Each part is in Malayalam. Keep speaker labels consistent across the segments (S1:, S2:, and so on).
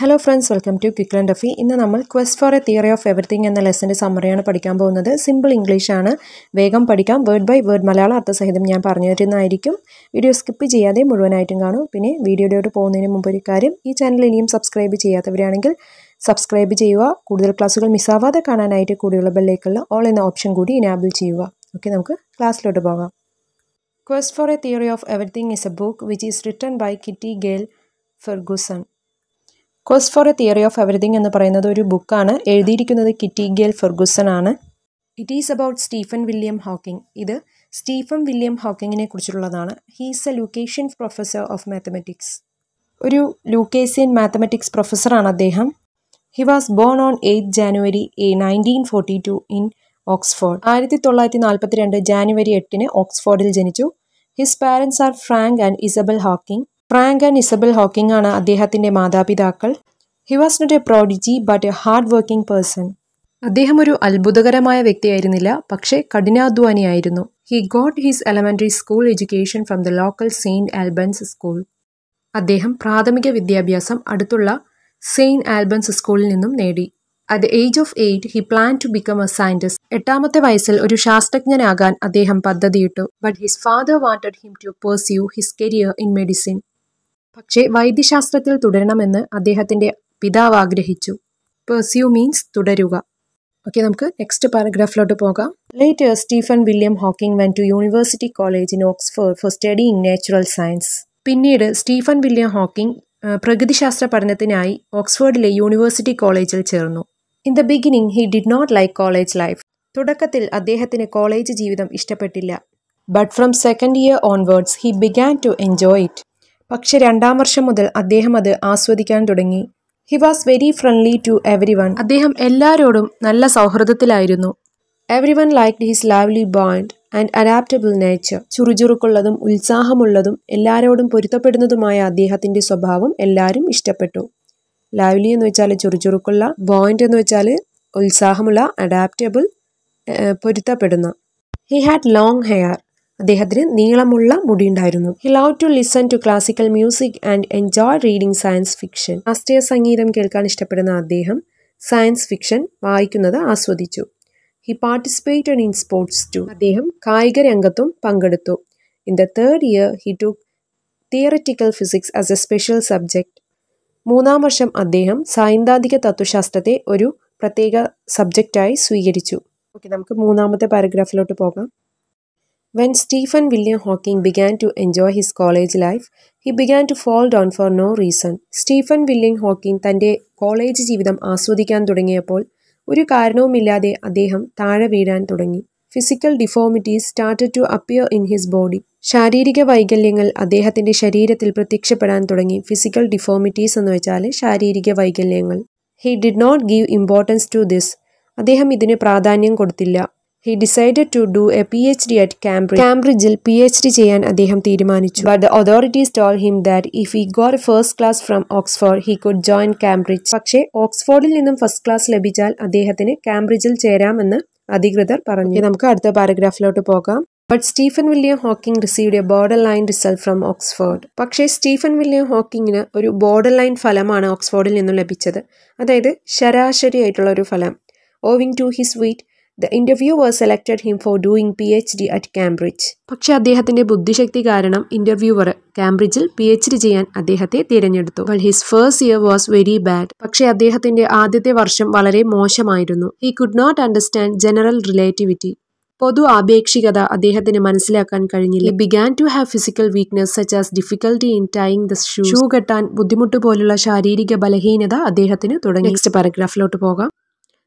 S1: Hello friends welcome to quick and duffy ഇന്ന് നമ്മൾ quest for a theory of everything എന്ന ലെസൻ്റെ സമ്മറിയാണ് പഠിക്കാൻ പോകുന്നത് സിമ്പിൾ ഇംഗ്ലീഷാണ് വേഗം പഠിക്കാം വേർഡ് ബൈ വേർഡ് മലയാളം അർത്ഥസഹിതം ഞാൻ പറഞ്ഞു തരുന്നതായിരിക്കും വീഡിയോ സ്കിപ്പ് ചെയ്യാതെ മുഴുവനായിട്ടും കാണൂ പിന്നെ വീഡിയോയിലോട്ട് പോകുന്നതിന് മുമ്പ് ഒരു കാര്യം ഈ ചാനൽ ഇനിയും സബ്സ്ക്രൈബ് ചെയ്യാത്തവരാണെങ്കിൽ സബ്സ്ക്രൈബ് ചെയ്യുക കൂടുതൽ ക്ലാസ്സുകൾ മിസ്സാവാതെ കാണാനായിട്ട് കൂടിയുള്ള ബെല്ലേക്കുള്ള ഓൾ എന്ന ഓപ്ഷൻ കൂടി ഇനാബിൾ ചെയ്യുക ഓക്കെ നമുക്ക് ക്ലാസ്സിലോട്ട് പോകാം quest for a theory of everything is a book which is written by Kitty Gail Ferguson quest for a theory of everything എന്ന് പറയുന്നത് ഒരു ബുക്കാണ് എഴുതിയിരിക്കുന്നത് കിറ്റി ഗേൽ ഫെർഗുസൺ ആണ് it is about Stephen William Hawking ഇത് സ്റ്റീഫൻ വില്യം ഹോക്കിങ്ങിനെ കുറിച്ചുള്ളതാണ് he's a Lucasian professor of mathematics ഒരു ലൂക്കേസിയൻ മാത്തമെറ്റിക്സ് പ്രൊഫസറാണ് അദ്ദേഹം he was born on eight January a nineteen forty two in Oxford ആയിരത്തി തൊള്ളായിരത്തി നാൽപ്പത്തി രണ്ട് ജാനുവരി എട്ടിന് ഓക്സ്ഫോർഡിൽ ജനിച്ചു his parents are Frank and Isabel Hawking Frank and Isabel Hawking ആണ് അദ്ദേഹത്തിൻ്റെ മാതാപിതാക്കൾ he was not a prodigy but a hard working person അദ്ദേഹം ഒരു അത്ഭുതകരമായ വ്യക്തിയായിരുന്നില്ല പക്ഷേ കഠിനാധ്വാനിയായിരുന്നു he got his elementary school education from the local Saint Albans school അദ്ദേഹം പ്രാഥമിക വിദ്യാഭ്യാസം അടുത്തുള്ള സെയിൻറ്റ് ആൽബൻസ് സ്കൂളിൽ നിന്നും നേടി at the age of eight he plan to become a scientist എട്ടാമത്തെ വയസ്സിൽ ഒരു ശാസ്ത്രജ്ഞനാകാൻ അദ്ദേഹം പദ്ധതിയിട്ടു but his father wanted him to pursue his career in medicine പക്ഷേ വൈദ്യശാസ്ത്രത്തിൽ തുടരണമെന്ന് അദ്ദേഹത്തിന്റെ പിതാവ് ആഗ്രഹിച്ചു പെർസ്യൂ മീൻസ് തുടരുക ഓക്കെ നമുക്ക് നെക്സ്റ്റ് പാരഗ്രാഫിലോട്ട് പോകാം later Stephen William Hawking went to university college in Oxford for in natural science പിന്നീട് സ്റ്റീഫൻ വില്യം ഹോക്കിംഗ് പ്രകൃതിശാസ്ത്ര പഠനത്തിനായി ഓക്സ്ഫോർഡിലെ യൂണിവേഴ്സിറ്റി കോളേജിൽ ചേർന്നു in the beginning he did not like college life തുടക്കത്തിൽ അദ്ദേഹത്തിന് കോളേജ് ജീവിതം ഇഷ്ടപ്പെട്ടില്ല but from second year onwards he began to enjoy it പക്ഷെ രണ്ടാം വർഷം മുതൽ അദ്ദേഹം അത് ആസ്വദിക്കാൻ തുടങ്ങി he was very friendly to everyone അദ്ദേഹം എല്ലാവരോടും നല്ല സൗഹൃദത്തിലായിരുന്നു everyone like his lovely bond and adaptable nature ചുറുചുറുക്കുള്ളതും ഉത്സാഹമുള്ളതും എല്ലാവരോടും പൊരുത്തപ്പെടുന്നതുമായ അദ്ദേഹത്തിൻ്റെ സ്വഭാവം എല്ലാവരും ഇഷ്ടപ്പെട്ടു ലവ്ലി എന്ന് വെച്ചാൽ ചുറുചുറുക്കുള്ള ബോയിൻ്റ് എന്ന് വെച്ചാൽ ഉത്സാഹമുള്ള അഡാപ്റ്റബിൾ പൊരുത്തപ്പെടുന്ന ഹി ഹാഡ് ലോങ് ഹെയർ അദ്ദേഹത്തിന് നീളമുള്ള മുടിയുണ്ടായിരുന്നു he love to listen to classical music and enjoy reading science fiction ശാസ്ത്രീയ സംഗീതം കേൾക്കാൻ ഇഷ്ടപ്പെടുന്ന അദ്ദേഹം സയൻസ് ഫിക്ഷൻ വായിക്കുന്നത് ആസ്വദിച്ചു he participate in sports too അദ്ദേഹം കായിക രംഗത്തും പങ്കെടുത്തു in the third year he to theoretical physics as a special subject മൂന്നാം വർഷം അദ്ദേഹം സൈദ്ധാന്തിക തത്വശാസ്ത്രത്തെ ഒരു പ്രത്യേക സബ്ജക്റ്റായി സ്വീകരിച്ചു ഓക്കെ നമുക്ക് മൂന്നാമത്തെ പാരഗ്രാഫിലോട്ട് പോകാം when Stephen William Hawking began to enjoy his college life he began to fall down for no reason Stephen William Hawking തൻ്റെ കോളേജ് ജീവിതം ആസ്വദിക്കാൻ തുടങ്ങിയപ്പോൾ ഒരു കാരണവുമില്ലാതെ അദ്ദേഹം താഴെ വീഴാൻ തുടങ്ങി physical deformities started to appear in his body ശാരീരിക വൈകല്യങ്ങൾ അദ്ദേഹത്തിൻ്റെ ശരീരത്തിൽ പ്രത്യക്ഷപ്പെടാൻ തുടങ്ങി ഫിസിക്കൽ ഡിഫോമിറ്റീസ് എന്ന് വെച്ചാൽ ശാരീരിക വൈകല്യങ്ങൾ he did not give importance to this അദ്ദേഹം ഇതിന് പ്രാധാന്യം കൊടുത്തില്ല he decided to do a P H D at Cambridge കാംബ്രിഡ്ജിൽ പി എച്ച് ഡി ചെയ്യാൻ അദ്ദേഹം തീരുമാനിച്ചു but the authorities told him that if he got first class from Oxford he could join Cambridge പക്ഷേ ഓക്സ്ഫോർഡിൽ നിന്നും ഫസ്റ്റ് ക്ലാസ് ലഭിച്ചാൽ അദ്ദേഹത്തിന് കാംബ്രിഡ്ജിൽ ചേരാമെന്ന് അധികൃതർ പറഞ്ഞു നമുക്ക് അടുത്ത പാരഗ്രാഫിലോട്ട് പോകാം but Stephen William Hawking received a borderline result from Oxford പക്ഷേ സ്റ്റീഫൻ വില്യം ഹോക്കിങ്ങിന് ഒരു ബോർഡർ ലൈൻ ഫലമാണ് ഓക്സ്ഫോർഡിൽ നിന്നും ലഭിച്ചത് അതായത് ശരാശരി ആയിട്ടുള്ള ഒരു ഫലം owing to his wit the interviewer selected him for doing P H D at Cambridge പക്ഷേ അദ്ദേഹത്തിന്റെ ബുദ്ധിശക്തി കാരണം ഇന്റർവ്യൂവർ കാംബ്രിഡ്ജിൽ പി എച്ച് ഡി ചെയ്യാൻ അദ്ദേഹത്തെ തിരഞ്ഞെടുത്തു but his first year was very bad പക്ഷെ അദ്ദേഹത്തിന്റെ ആദ്യത്തെ വർഷം വളരെ മോശമായിരുന്നു he could not understand general relativity പൊതു ആപേക്ഷികത അദ്ദേഹത്തിന് മനസ്സിലാക്കാൻ കഴിഞ്ഞില്ല began to have physical weakness such as difficulty in tying the shoe shoe കെട്ടാൻ ബുദ്ധിമുട്ട് പോലുള്ള ശാരീരിക ബലഹീനത അദ്ദേഹത്തിന് തുടങ്ങി നെക്സ്റ്റ് പാരഗ്രാഫിലോട്ട് പോകാം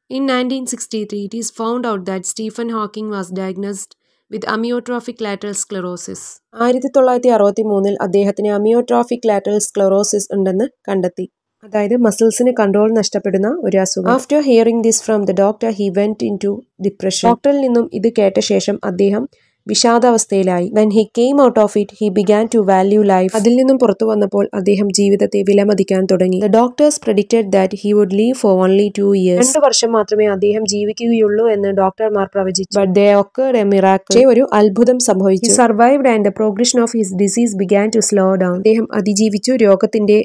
S1: In 1963, it is found out that Stephen Hawking was diagnosed with amyotrophic lateral sclerosis ആയിരത്തി തൊള്ളായിരത്തി അറുപത്തി മൂന്നിൽ അദ്ദേഹത്തിന് അമിയോട്രോഫിക് ലാറ്ററൽ സ്ക്ലെറോസിസ് ഉണ്ടെന്ന് കണ്ടെത്തി അതായത് മസിൽസിന് കൺട്രോൾ നഷ്ടപ്പെടുന്ന ഒരു അസുഖം after hearing this from the doctor he went into depression ഡോക്ടറിൽ നിന്നും ഇത് കേട്ട ശേഷം അദ്ദേഹം വിഷാദാവസ്ഥയിലായി when he came out of it he began to value life അതിൽ നിന്നും പുറത്തു വന്നപ്പോൾ അദ്ദേഹം ജീവിതത്തെ വിലമതിക്കാൻ തുടങ്ങി the doctors predicted that he would leave for only two years രണ്ട് വർഷം മാത്രമേ അദ്ദേഹം ജീവിക്കുകയുള്ളൂ എന്ന് ഡോക്ടർമാർ പ്രവചിച്ചു but they occur a miracle ഒരു അത്ഭുതം സംഭവിച്ചു survived and the progression of his disease began to slow down അദ്ദേഹം അതിജീവിച്ചു രോഗത്തിന്റെ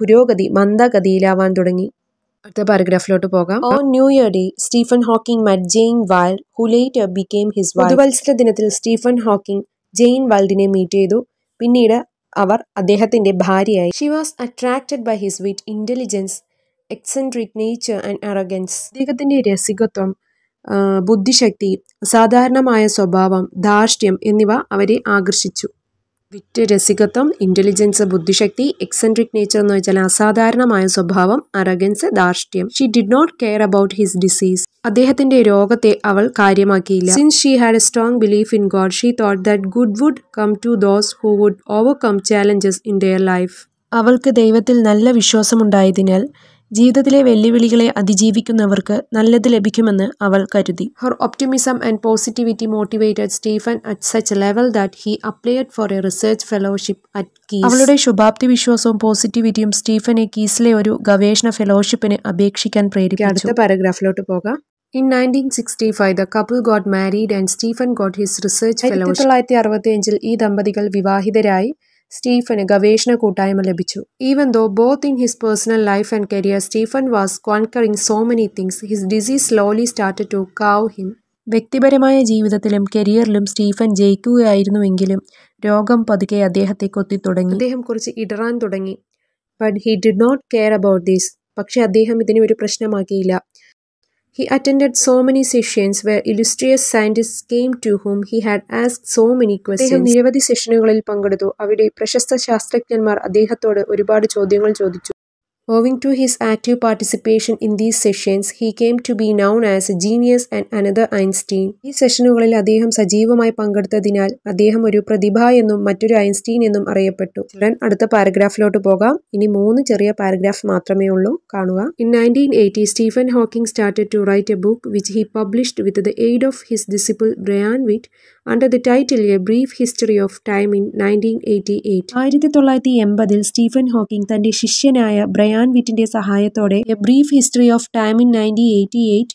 S1: പുരോഗതി മന്ദഗതിയിലാവാൻ തുടങ്ങി അടുത്ത പാരഗ്രാഫിലോട്ട് പോകാം on new year day Stephen Hawking met Jane Wilde who later became his പുതുവത്സര ദിനത്തിൽ സ്റ്റീഫൻ ഹോക്കിംഗ് ജെയിൻ വാൽഡിനെ മീറ്റ് ചെയ്തു പിന്നീട് അവർ അദ്ദേഹത്തിന്റെ ഭാര്യയായി she was attracted by his wit intelligence eccentric nature and arrogance അദ്ദേഹത്തിന്റെ രസികത്വം ബുദ്ധിശക്തി സാധാരണമായ സ്വഭാവം ധാർഷ്ട്യം എന്നിവ അവരെ ആകർഷിച്ചു വിറ്റ് രസികത്വം ഇന്റലിജൻസ് ബുദ്ധിശക്തി എക്സെൻട്രിക് നേച്ചർ എന്ന് വെച്ചാൽ അസാധാരണമായ സ്വഭാവം അറഗൻസ് ദാർഷ്ട്യം she did not care about his disease അദ്ദേഹത്തിന്റെ രോഗത്തെ അവൾ കാര്യമാക്കിയില്ല since she had a strong belief in God she thought that good would come to those who would overcome challenges in their life അവൾക്ക് ദൈവത്തിൽ നല്ല വിശ്വാസമുണ്ടായതിനാൽ ജീവിതത്തിലെ വെല്ലുവിളികളെ അതിജീവിക്കുന്നവർക്ക് നല്ലത് ലഭിക്കുമെന്ന് അവൾ കരുതി her optimism and positivity motivated Stephen at such level that he applied for a research fellowship at Caius അവളുടെ ശുഭാപ്തി വിശ്വാസവും പോസിറ്റിവിറ്റിയും സ്റ്റീഫനെ കീസിലെ ഒരു ഗവേഷണ ഫെലോഷിപ്പിന് അപേക്ഷിക്കാൻ പ്രേരിപ്പിച്ചു അടുത്ത പാരഗ്രാഫിലോട്ട് പോകാം in nineteen sixty five the couple got married and Stephen got his research fellowship തൊള്ളായിരത്തി അറുപത്തി അഞ്ചിൽ ഈ ദമ്പതികൾ വിവാഹിതരായി സ്റ്റീഫന് ഗവേഷണ കൂട്ടായ്മ ലഭിച്ചു even though both in his personal life and career Stephen was conquering so many things his disease slowly start to cave him വ്യക്തിപരമായ ജീവിതത്തിലും കരിയറിലും സ്റ്റീഫൻ ജയിക്കുകയായിരുന്നുവെങ്കിലും രോഗം പതുക്കെ അദ്ദേഹത്തെ കൊത്തി തുടങ്ങി അദ്ദേഹം കുറച്ച് ഇടറാൻ തുടങ്ങി but he did not care about these പക്ഷേ അദ്ദേഹം ഇതിനെ ഒരു പ്രശ്നമാക്കിയില്ല He attended so many sessions where illustrious scientists came to whom he had asked so many questions. അദ്ദേഹം നിരവധി സെഷനുകളിൽ പങ്കെടുത്തു അവിടെ പ്രശസ്ത ശാസ്ത്രജ്ഞന്മാർ അദ്ദേഹത്തോട് ഒരുപാട് ചോദ്യങ്ങൾ ചോദിച്ചു Owing to his active participation in these sessions, he came to be known as a genius and another Einstein. ഈ സെഷനുകളിൽ അദ്ദേഹം സജീവമായി പങ്കെടുത്തതിനാൽ അദ്ദേഹം ഒരു പ്രതിഭ എന്നും മറ്റൊരു ഐൻസ്റ്റീൻ എന്നും അറിയപ്പെട്ടു ഉടൻ അടുത്ത പാരഗ്രാഫിലോട്ട് പോകാം ഇനി മൂന്ന് ചെറിയ പാരഗ്രാഫ് മാത്രമേ ഉള്ളൂ കാണുക in nineteen eighty Stephen Hawking started to write a book which he published with the aid of his disciple Brian Whitt under the title a brief history of time in nineteen eighty eight ആയിരത്തി തൊള്ളായിരത്തി എൺപതിൽ സ്റ്റീഫൻ ഹോക്കിംഗ് തന്റെ ശിഷ്യനായ ബ്രയാൻ വിറ്റിന്റെ സഹായത്തോടെ a brief history of time in nineteen eighty eight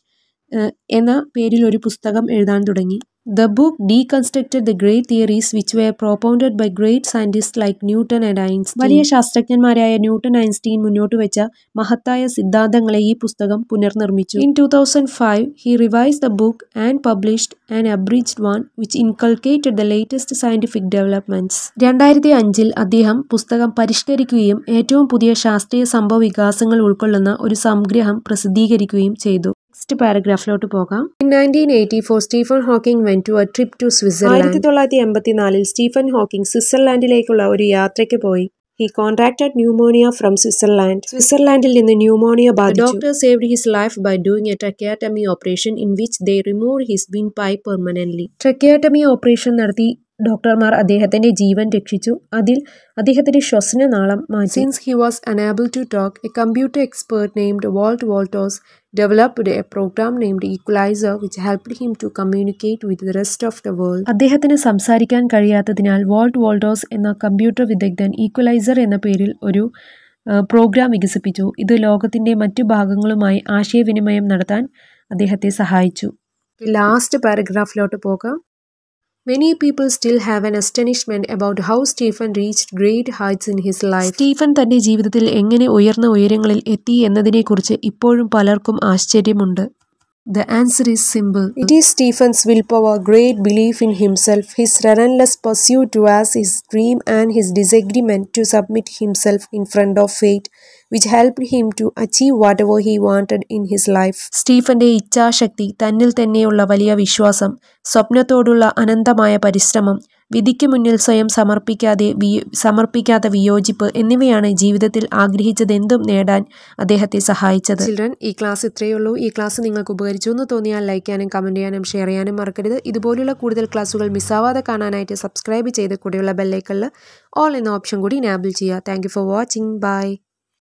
S1: എന്ന പേരിൽ ഒരു പുസ്തകം എഴുതാൻ തുടങ്ങി The book deconstructed the great theories which were propounded by great scientists like Newton and Einstein. വലിയ ശാസ്ത്രജ്ഞന്മാരായ ന്യൂട്ടൺ ഐൻസ്റ്റീൻ മുന്നോട്ട് വെച്ച മഹത്തായ സിദ്ധാന്തങ്ങളെ ഈ പുസ്തകം പുനർനിർമ്മിച്ചു. In 2005, he revised the book and published an abridged one which inculcated the latest scientific developments. 2005-ൽ അദ്ദേഹം പുസ്തകം പരിഷ്കരിക്കുകയും ഏറ്റവും പുതിയ ശാസ്ത്രീയ സംഭവവികാസങ്ങൾ ഉൾക്കൊള്ളുന്ന ഒരു സംഗ്രഹം പ്രസിദ്ധീകരിക്കുകയും ചെയ്തു. നെക്സ്റ്റ് പാരഗ്രാഫിലോട്ട് പോകാം in nineteen eighty four Stephen Hawking went to a trip to Switzerland ആയിരത്തി തൊള്ളായിരത്തി എൺപത്തിനാലിൽ സ്റ്റീഫൻ ഹോക്കിംഗ് സ്വിറ്റ്സർലാൻഡിലേക്കുള്ള ഒരു യാത്രയ്ക്ക് പോയി he contracted pneumonia from Switzerland സ്വിറ്റ്സർലാൻഡിൽ നിന്ന് ന്യൂമോണിയ ബാധിച്ചു doctor saved his life by doing a tracheotomy operation in which they remove his ബിൻ പൈ പെർമനന്റ്ലി ട്രക്കിയാറ്റമി ഓപ്പറേഷൻ നടത്തി ഡോക്ടർമാർ അദ്ദേഹത്തിന്റെ ജീവൻ രക്ഷിച്ചു അതിൽ അദ്ദേഹത്തിന്റെ ശ്വസന നാളം മാറ്റി since he was unable to talk a computer expert named Walt Woltosz developed a program named Equalizer which help him to communicate with the rest of the world. അദ്ദേഹത്തിന് സംസാരിക്കാൻ കഴിയാത്തതിനാൽ വോൾട്ട് വോൾഡോസ് എന്ന കമ്പ്യൂട്ടർ വിദഗ്ധൻ ഈക്വലൈസർ എന്ന പേരിൽ ഒരു പ്രോഗ്രാം വികസിപ്പിച്ചു ഇത് ലോകത്തിൻ്റെ മറ്റു ഭാഗങ്ങളുമായി ആശയവിനിമയം നടത്താൻ അദ്ദേഹത്തെ സഹായിച്ചു ലാസ്റ്റ് പാരഗ്രാഫിലോട്ട് പോകാം Many people still have an astonishment about how Stephen reached great heights in his life. Stephen തൻ്റെ ജീവിതത്തിൽ എങ്ങനെ ഉയർന്ന ഉയരങ്ങളിൽ എത്തി എന്നതിനെക്കുറിച്ച് ഇപ്പോഴും പലർക്കും ആശ്ചര്യമുണ്ട് The answer is simple. It is Stephen's willpower, great belief in himself, his relentless pursuit towards his dream and his disagreement to submit himself in front of fate which helped him to achieve whatever he wanted in his life. സ്റ്റീഫന്റെ ഇച്ഛാശക്തി തന്നിൽ തന്നെയുള്ള വലിയ വിശ്വാസം സ്വപ്നത്തോടുള്ള അനന്തമായ പരിശ്രമം വിധിക്ക് മുന്നിൽ സ്വയം സമർപ്പിക്കാതെ സമർപ്പിക്കാത്ത വിയോജിപ്പ് എന്നിവയാണ് ജീവിതത്തിൽ ആഗ്രഹിച്ചതെന്തും നേടാൻ അദ്ദേഹത്തെ സഹായിച്ചത് ചിൽഡ്രൻ ഈ ക്ലാസ് ഇത്രയേ ഉള്ളൂ ഈ ക്ലാസ് നിങ്ങൾക്ക് ഉപകരിച്ചു എന്ന് തോന്നിയാൽ ലൈക്കാനും ചെയ്യാനും കമൻറ്റ് ചെയ്യാനും ഷെയർ ചെയ്യാനും മറക്കരുത് ഇതുപോലുള്ള കൂടുതൽ ക്ലാസ്സുകൾ മിസ്സാവാതെ കാണാനായിട്ട് സബ്സ്ക്രൈബ് ചെയ്ത് കൂടെയുള്ള ബെല്ലൈക്കലിൽ ഓൾ എന്ന ഓപ്ഷൻ കൂടി ഇനാബിൾ ചെയ്യുക താങ്ക് ഫോർ വാച്ചിങ് ബൈ